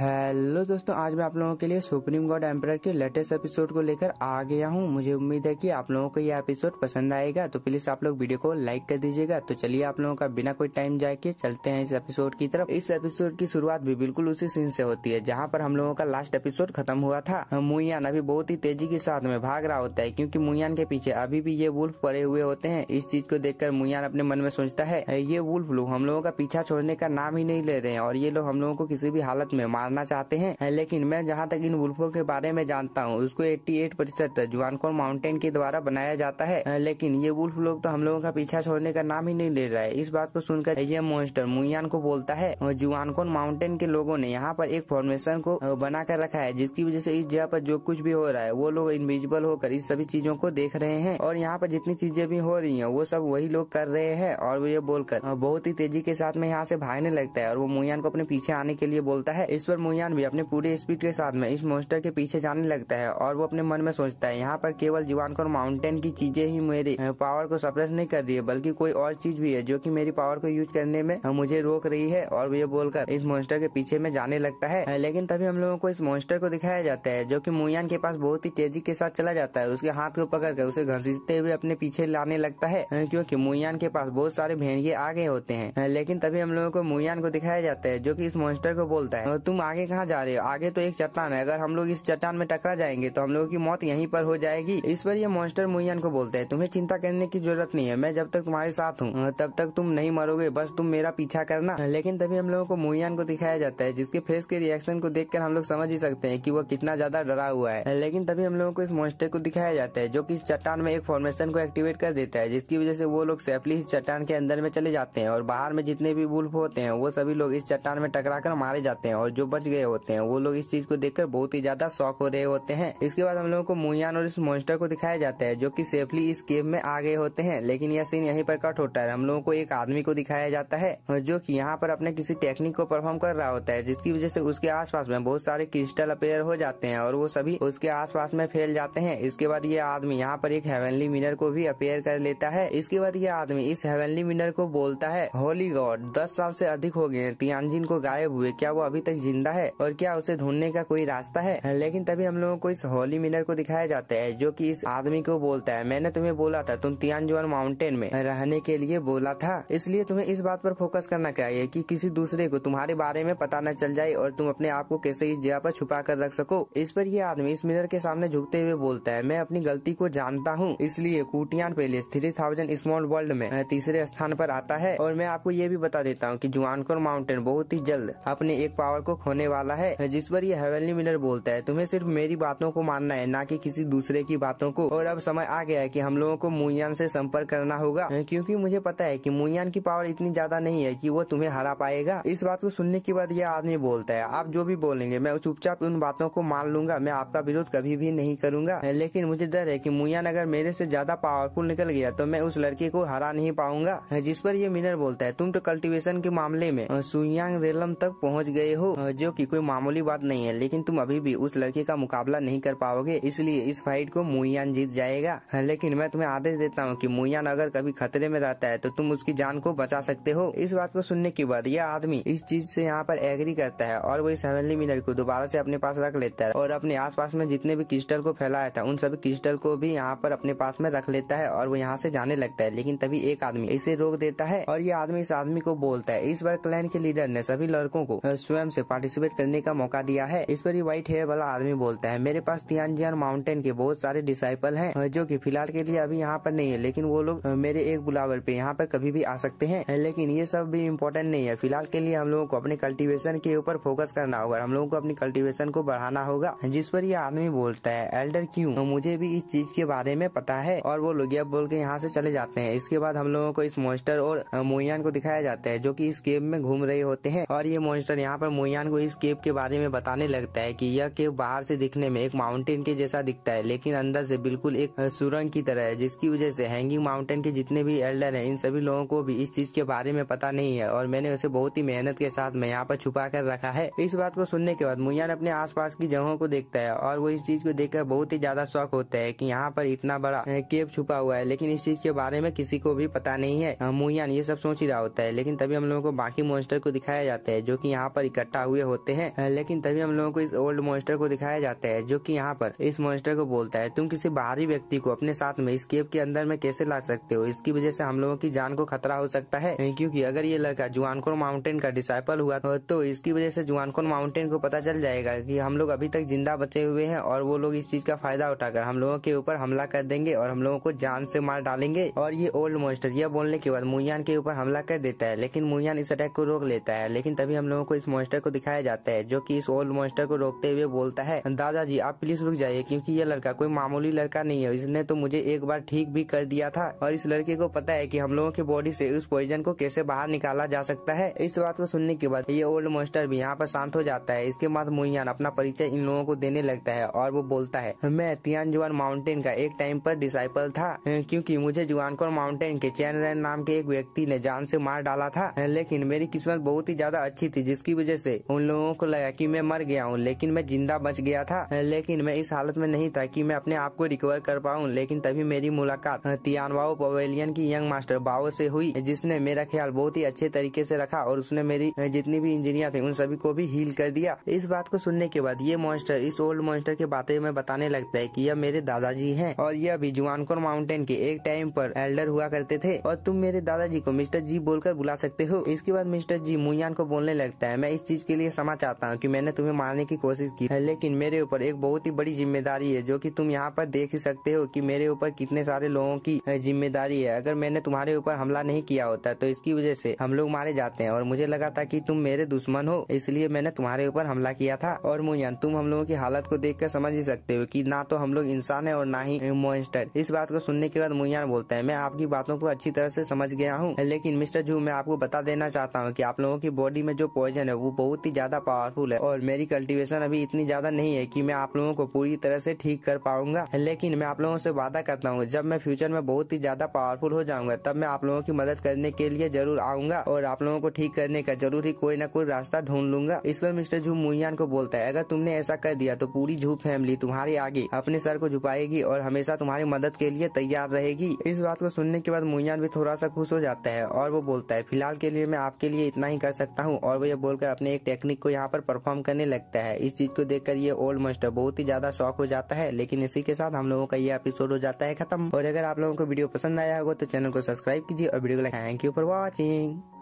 hello दोस्तों आज मैं आप लोगों के लिए सुप्रीम गॉड एम्पर के लेटेस्ट एपिसोड को लेकर आ गया हूँ मुझे उम्मीद है कि आप लोगों को यह एपिसोड पसंद आएगा तो प्लीज आप लोग वीडियो को लाइक कर दीजिएगा तो चलिए आप लोगों का बिना कोई टाइम जाए के चलते हैं इस एपिसोड की तरफ इस एपिसोड की शुरुआत भी बिल्कुल उसी सीन से होती है जहाँ पर हम लोगों का लास्ट एपिसोड खत्म हुआ था मुयान अभी बहुत ही तेजी के साथ में भाग रहा होता है क्यूँकी मुयान के पीछे अभी भी ये वुल्फ पड़े हुए होते हैं इस चीज को देख मुयान अपने मन में सोचता है ये वुल्फ लोग हम लोगों का पीछा छोड़ने का नाम ही नहीं ले रहे हैं और ये लोग हम लोगों को किसी भी हालत में मार मारना चाहते हैं लेकिन मैं जहाँ तक इन वुल्फों के बारे में जानता हूँ उसको 88 प्रतिशत जुआनकोर माउंटेन के द्वारा बनाया जाता है लेकिन ये वुल्फ लोग तो हम लोगों का पीछा छोड़ने का नाम ही नहीं ले रहा है इस बात को सुनकर ये मोस्टर मुइयान को बोलता है और जुआनकोन माउंटेन के लोगों ने यहाँ पर एक फॉर्मेशन को बना कर रखा है जिसकी वजह से इस जगह पर जो कुछ भी हो रहा है वो लोग इनविजिबल होकर इस सभी चीजों को देख रहे हैं और यहाँ पर जितनी चीजें भी हो रही है वो सब वही लोग कर रहे हैं और ये बोलकर बहुत ही तेजी के साथ में यहाँ से भागने लगता है और वो मुयान को अपने पीछे आने के लिए बोलता है इस पर मुयान भी अपने पूरे स्पीड के साथ में इस मोस्टर के पीछे जाने लगता है और वो अपने मन में सोचता है यहाँ पर केवल को माउंटेन की चीजें ही मेरी पावर को सप्रेस नहीं कर रही है बल्कि कोई और चीज भी है जो की मेरी पावर को यूज करने में मुझे रोक रही है और ये बोलकर इस मोस्टर के पीछे में जाने लगता है लेकिन तभी हम लोगों को इस मोस्टर को दिखाया जाता है जो की मुयान के पास बहुत ही तेजी के साथ चला जाता है उसके हाथ को कर उसे घसीते हुए अपने पीछे लाने लगता है क्योंकि मुयान के पास बहुत सारे भेड़िए आगे होते हैं लेकिन तभी हम लोगों को मुयान को दिखाया जाता है जो कि इस मोस्टर को बोलता है तुम आगे कहाँ जा रहे हो आगे तो एक चट्टान है अगर हम लोग इस चट्टान में टकरा जाएंगे तो हम लोगों की मौत यहीं पर हो जाएगी इस पर ये मॉन्स्टर मुइयान को बोलते हैं तुम्हें चिंता करने की जरूरत नहीं है मैं जब तक तुम्हारे साथ हूँ तब तक तुम नहीं मरोगे बस तुम मेरा पीछा करना लेकिन तभी हम लोगों को मुइयान को दिखाया जाता है जिसके फेस के रिएक्शन को देख हम लोग समझ ही सकते हैं की वो कितना ज्यादा डरा हुआ है लेकिन तभी हम लोगों को इस मॉन्स्टर को दिखाया जाता है जो की इस चट्टान में एक फॉर्मेशन को एक्टिवेट कर देता है जिसकी वजह से वो लोग सेफली इस चट्टान के अंदर में चले जाते हैं और बाहर में जितने भी बुल्फ होते हैं वो सभी लोग इस चट्टान में टकरा मारे जाते हैं और जो बच गए होते हैं वो लोग इस चीज को देखकर बहुत ही ज्यादा शौक हो रहे होते हैं इसके बाद हम लोगों को मुयान और इस मोन्स्टर को दिखाया जाता है जो की सेफली इस केव में आ गए होते हैं लेकिन यह सीन यहीं पर कट होता है हम लोगों को एक आदमी को दिखाया जाता है जो की यहाँ पर अपने किसी टेक्निक को परफॉर्म कर रहा होता है जिसकी वजह से उसके आस में बहुत सारे क्रिस्टल अपेयर हो जाते हैं और वो सभी उसके आस में फैल जाते हैं इसके बाद ये आदमी यहाँ पर एक हेवनली मिनर को भी अपेयर कर लेता है इसके बाद ये आदमी इस हेवनली मिनर को बोलता है होली गॉड दस साल से अधिक हो गए तियानजिन को गायब हुए क्या वो अभी तक जिंदा जिंदा है और क्या उसे ढूंढने का कोई रास्ता है लेकिन तभी हम लोगों को इस होली मिनर को दिखाया जाता है जो की इस आदमी को बोलता है मैंने तुम्हें बोला था तुम तियानजुआन माउंटेन में रहने के लिए बोला था इसलिए तुम्हें इस बात पर फोकस करना चाहिए कि किसी दूसरे को तुम्हारे बारे में पता न चल जाए और तुम अपने आप को कैसे इस जगह पर छुपा कर रख सको इस पर यह आदमी इस मिनर के सामने झुकते हुए बोलता है मैं अपनी गलती को जानता हूँ इसलिए कुटियान palace three thousand small world में तीसरे स्थान पर आता है और मैं आपको ये भी बता देता हूँ कि जुआनकोर माउंटेन बहुत ही जल्द अपने एक पावर को होने वाला है जिस पर यह हवेली मिलर बोलता है तुम्हें सिर्फ मेरी बातों को मानना है न की किसी दूसरे की बातों को और अब समय आ गया है की हम लोगों को मुयान से संपर्क करना होगा क्यूँकी मुझे पता है की मुयान की पावर इतनी ज्यादा नहीं है की वो तुम्हें हरा पाएगा इस बात को सुनने के बाद यह आदमी बोलता है आप जो भी बोलेंगे मैं चुपचाप उन बातों को मान लूंगा मैं आपका विरोध कभी भी नहीं करूंगा लेकिन मुझे डर है की मुयान अगर मेरे से ज्यादा पावरफुल निकल गया तो मैं उस लड़के को हरा नहीं पाऊंगा जिस पर यह मिनर बोलता है तुम तो कल्टिवेशन के मामले में सुयांग रेलम तक पहुंच गए हो तवज्जो की कोई मामूली बात नहीं है लेकिन तुम अभी भी उस लड़के का मुकाबला नहीं कर पाओगे इसलिए इस फाइट को मुइयान जीत जाएगा हाँ, लेकिन मैं तुम्हें आदेश देता हूँ की मुयान अगर कभी खतरे में रहता है तो तुम उसकी जान को बचा सकते हो इस बात को सुनने के बाद यह आदमी इस चीज ऐसी यहाँ पर एग्री करता है और वो इस हेवनली मिनर को दोबारा ऐसी अपने पास रख लेता है और अपने आस में जितने भी क्रिस्टल को फैलाया था उन सभी क्रिस्टल को भी यहाँ पर अपने पास में रख लेता है और वो यहाँ से जाने लगता है लेकिन तभी एक आदमी इसे रोक देता है और ये आदमी इस आदमी को बोलता है इस बार क्लैन के लीडर ने सभी लड़कों को स्वयं से पार्टी पार्टिसिपेट करने का मौका दिया है इस पर ही व्हाइट हेयर वाला आदमी बोलता है मेरे पास तियानजियान माउंटेन के बहुत सारे डिसाइपल हैं जो कि फिलहाल के लिए अभी यहाँ पर नहीं है लेकिन वो लोग मेरे एक बुलावर पे यहाँ पर कभी भी आ सकते हैं लेकिन ये सब भी इम्पोर्टेंट नहीं है फिलहाल के लिए हम लोगों को अपने कल्टिवेशन के ऊपर फोकस करना होगा हम लोगों को अपनी कल्टिवेशन को बढ़ाना होगा जिस पर यह आदमी बोलता है एल्डर क्यूँ मुझे भी इस चीज के बारे में पता है और वो लोग बोल के यहाँ से चले जाते हैं इसके बाद हम लोगों को इस मोस्टर और मोयान को दिखाया जाता है जो की इस गेम में घूम रहे होते हैं और ये मोस्टर यहाँ पर मोयान को इस केव के बारे में बताने लगता है कि यह केव बाहर से दिखने में एक माउंटेन के जैसा दिखता है लेकिन अंदर से बिल्कुल एक सुरंग की तरह है जिसकी वजह से हैंगिंग माउंटेन के जितने भी एल्डर हैं इन सभी लोगों को भी इस चीज के बारे में पता नहीं है और मैंने उसे बहुत ही मेहनत के साथ मैं यहाँ पर छुपा कर रखा है इस बात को सुनने के बाद मुयान अपने आस की जगहों को देखता है और वो इस चीज को देखकर बहुत ही ज्यादा शौक होता है की यहाँ पर इतना बड़ा केव छुपा हुआ है लेकिन इस चीज के बारे में किसी को भी पता नहीं है मुयान ये सब सोच ही रहा होता है लेकिन तभी हम लोगों को बाकी मोस्टर को दिखाया जाता है जो की यहाँ पर इकट्ठा हुए होते हैं लेकिन तभी हम लोगों को इस ओल्ड मोस्टर को दिखाया जाता है जो की यहाँ पर इस मोस्टर को बोलता है तुम किसी बाहरी व्यक्ति को अपने साथ में इस केव के अंदर में कैसे ला सकते हो इसकी वजह से हम लोगों की जान को खतरा हो सकता है क्यूँकी अगर ये लड़का जुआनकोर माउंटेन का डिसाइपल हुआ तो इसकी वजह से जुआनकोन माउंटेन को पता चल जाएगा की हम लोग अभी तक जिंदा बचे हुए है और वो लोग इस चीज का फायदा उठाकर हम लोगों के ऊपर हमला कर देंगे और हम लोगों को जान से मार डालेंगे और ये ओल्ड मोस्टर यह बोलने के बाद मुयान के ऊपर हमला कर देता है लेकिन मुयान इस अटैक को रोक लेता है लेकिन तभी हम लोगों को इस मोस्टर को दिखाया लगाया जाता है जो कि इस ओल्ड मॉन्स्टर को रोकते हुए बोलता है दादाजी आप प्लीज रुक जाइए क्योंकि ये लड़का कोई मामूली लड़का नहीं है इसने तो मुझे एक बार ठीक भी कर दिया था और इस लड़के को पता है की हम लोगों की बॉडी ऐसी उस पॉइजन को कैसे बाहर निकाला जा सकता है इस बात को सुनने के बाद ये ओल्ड मॉन्स्टर भी यहाँ पर शांत हो जाता है इसके बाद मुइयान अपना परिचय इन लोगों को देने लगता है और वो बोलता है मैं जुआन माउंटेन का एक टाइम पर डिसाइपल था क्योंकि मुझे जुआन को माउंटेन के चैन रैन नाम के एक व्यक्ति ने जान से मार डाला था लेकिन मेरी किस्मत बहुत ही ज्यादा अच्छी थी जिसकी वजह से उन लोगों को लगा कि मैं मर गया हूँ लेकिन मैं जिंदा बच गया था लेकिन मैं इस हालत में नहीं था कि मैं अपने आप को रिकवर कर पाऊँ लेकिन तभी मेरी मुलाकात तियानवाओ पवेलियन की यंग मास्टर बाओ से हुई जिसने मेरा ख्याल बहुत ही अच्छे तरीके से रखा और उसने मेरी जितनी भी इंजीनियर थी उन सभी को भी हील कर दिया इस बात को सुनने के बाद ये मॉन्स्टर इस ओल्ड मॉन्स्टर के बातें में बताने लगता है की यह मेरे दादाजी है और यह भी जुआनकोर माउंटेन के एक टाइम पर एल्डर हुआ करते थे और तुम मेरे दादाजी को मिस्टर जी बोलकर बुला सकते हो इसके बाद मिस्टर जी मुयान को बोलने लगता है मैं इस चीज के लिए ये क्षमा चाहता हूँ कि मैंने तुम्हें मारने की कोशिश की है लेकिन मेरे ऊपर एक बहुत ही बड़ी जिम्मेदारी है जो कि तुम यहाँ पर देख ही सकते हो कि मेरे ऊपर कितने सारे लोगों की जिम्मेदारी है अगर मैंने तुम्हारे ऊपर हमला नहीं किया होता तो इसकी वजह से हम लोग मारे जाते हैं और मुझे लगा था कि तुम मेरे दुश्मन हो इसलिए मैंने तुम्हारे ऊपर हमला किया था और मुयान तुम हम लोगों की हालत को देख कर समझ ही सकते हो की ना तो हम लोग इंसान है और ना ही मोइंस्टर इस बात को सुनने के बाद मोयन बोलते हैं मैं आपकी बातों को अच्छी तरह से समझ गया हूँ लेकिन मिस्टर जू मैं आपको बता देना चाहता हूँ की आप लोगों की बॉडी में जो पॉइजन है वो बहुत ही ज्यादा पावरफुल है और मेरी कल्टीवेशन अभी इतनी ज्यादा नहीं है की मैं आप लोगों को पूरी तरह से ठीक कर पाऊंगा लेकिन मैं आप लोगों से वादा करता हूँ जब मैं फ्यूचर में बहुत ही ज्यादा पावरफुल हो जाऊंगा तब मैं आप लोगों की मदद करने के लिए जरूर आऊंगा और आप लोगों को ठीक करने का जरूर ही कोई ना कोई रास्ता ढूंढ लूंगा इस पर मिस्टर झू मुहियान को बोलता है अगर तुमने ऐसा कर दिया तो पूरी झू फैमिली तुम्हारे आगे अपने सर को झुकाएगी और हमेशा तुम्हारी मदद के लिए तैयार रहेगी इस बात को सुनने के बाद मुहियान भी थोड़ा सा खुश हो जाता है और वो बोलता है फिलहाल के लिए मैं आपके लिए इतना ही कर सकता हूँ और वो ये बोलकर अपने एक टेक्निक टेक्निक को यहाँ पर परफॉर्म करने लगता है इस चीज़ को देखकर ये ओल्ड मास्टर बहुत ही ज़्यादा शौक हो जाता है लेकिन इसी के साथ हम लोगों का ये एपिसोड हो जाता है खत्म और अगर आप लोगों को वीडियो पसंद आया होगा तो चैनल को सब्सक्राइब कीजिए और वीडियो को थैंक यू फॉर वॉचिंग